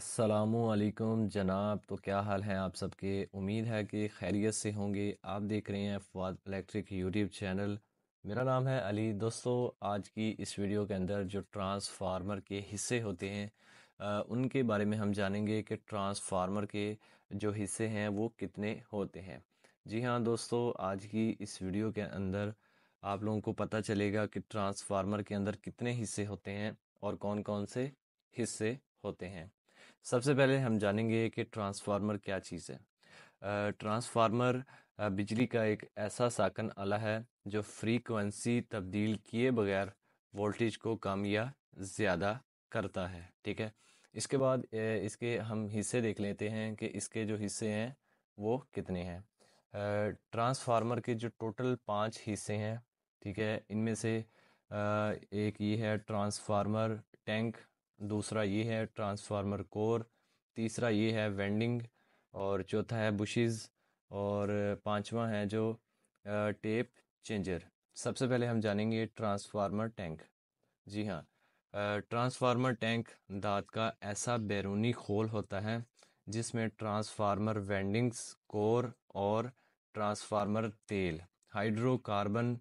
असलकुम जनाब तो क्या हाल है आप सबके उम्मीद है कि खैरियत से होंगे आप देख रहे हैं फवाद इलेक्ट्रिक यूट्यूब चैनल मेरा नाम है अली दोस्तों आज की इस वीडियो के अंदर जो ट्रांसफार्मर के हिस्से होते हैं आ, उनके बारे में हम जानेंगे कि ट्रांसफार्मर के जो हिस्से हैं वो कितने होते हैं जी हाँ दोस्तों आज की इस वीडियो के अंदर आप लोगों को पता चलेगा कि ट्रांसफार्मर के अंदर कितने हिस्से होते हैं और कौन कौन से हिस्से होते हैं सबसे पहले हम जानेंगे कि ट्रांसफार्मर क्या चीज़ है ट्रांसफार्मर बिजली का एक ऐसा साकन आला है जो फ्रीक्वेंसी तब्दील किए बगैर वोल्टेज को कम या ज़्यादा करता है ठीक है इसके बाद इसके हम हिस्से देख लेते हैं कि इसके जो हिस्से हैं वो कितने हैं ट्रांसफार्मर के जो टोटल पांच हिस्से हैं ठीक है इनमें से एक ये है ट्रांसफार्मर टैंक दूसरा ये है ट्रांसफार्मर कोर तीसरा ये है वेंडिंग और चौथा है बुशेज़ और पांचवा है जो टेप चेंजर सबसे पहले हम जानेंगे ट्रांसफार्मर टैंक जी हाँ ट्रांसफार्मर टैंक दांत का ऐसा बैरूनी खोल होता है जिसमें ट्रांसफार्मर वेंडिंग्स कोर और ट्रांसफार्मर तेल हाइड्रोकार्बन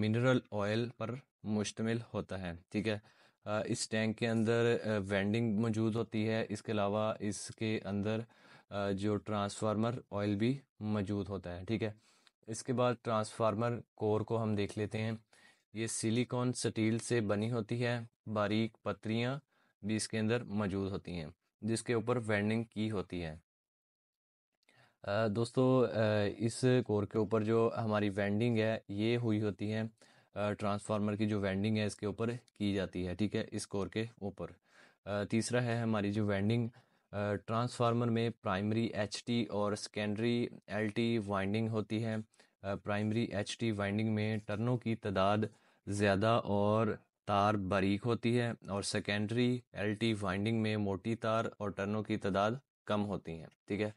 मिनरल ऑयल पर मुश्तमिल होता है ठीक है इस टैंक के अंदर वेंडिंग मौजूद होती है इसके अलावा इसके अंदर जो ट्रांसफार्मर ऑयल भी मौजूद होता है ठीक है इसके बाद ट्रांसफार्मर कोर को हम देख लेते हैं ये सिलिकॉन स्टील से बनी होती है बारीक पत्रियाँ भी इसके अंदर मौजूद होती हैं जिसके ऊपर वेंडिंग की होती है दोस्तों इस कोर के ऊपर जो हमारी वेंडिंग है ये हुई होती है ट्रांसफार्मर की जो वेंडिंग है इसके ऊपर की जाती है ठीक है इस कोर के ऊपर तीसरा है हमारी जो वेंडिंग ट्रांसफार्मर में प्राइमरी एच और सेकेंडरी एल वाइंडिंग होती है प्राइमरी एच वाइंडिंग में टर्नों की तादाद ज़्यादा और तार बारीक होती है और सेकेंडरी एल वाइंडिंग में मोटी तार और टर्नों की तादाद कम होती हैं ठीक है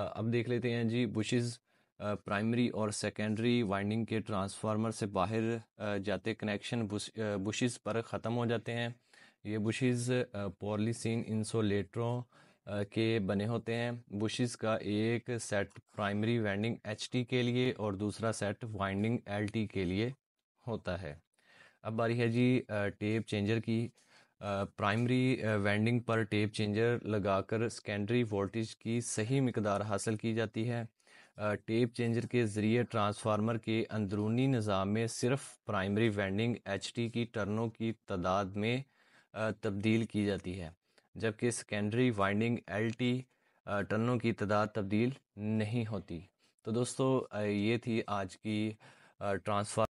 अब देख लेते हैं जी बुशेज़ प्राइमरी और सेकेंडरी वाइंडिंग के ट्रांसफार्मर से बाहर जाते कनेक्शन बुश, पर ख़त्म हो जाते हैं ये बुशिस पॉलीसिन इंसोलेटरों के बने होते हैं बुशेस का एक सेट प्राइमरी वाइंडिंग एच के लिए और दूसरा सेट वाइंडिंग एल के लिए होता है अब बारी है जी टेप चेंजर की प्राइमरी वाइंडिंग पर टेप चेंजर लगाकर सेकेंडरी वोल्टेज की सही मकदार हासिल की जाती है टेप चेंजर के ज़रिए ट्रांसफार्मर के अंदरूनी निज़ाम में सिर्फ प्राइमरी वाइंडिंग एच की टर्नों की तादाद में तब्दील की जाती है जबकि सेकेंडरी वाइंडिंग एल टर्नों की तादाद तब्दील नहीं होती तो दोस्तों ये थी आज की ट्रांसफार्मर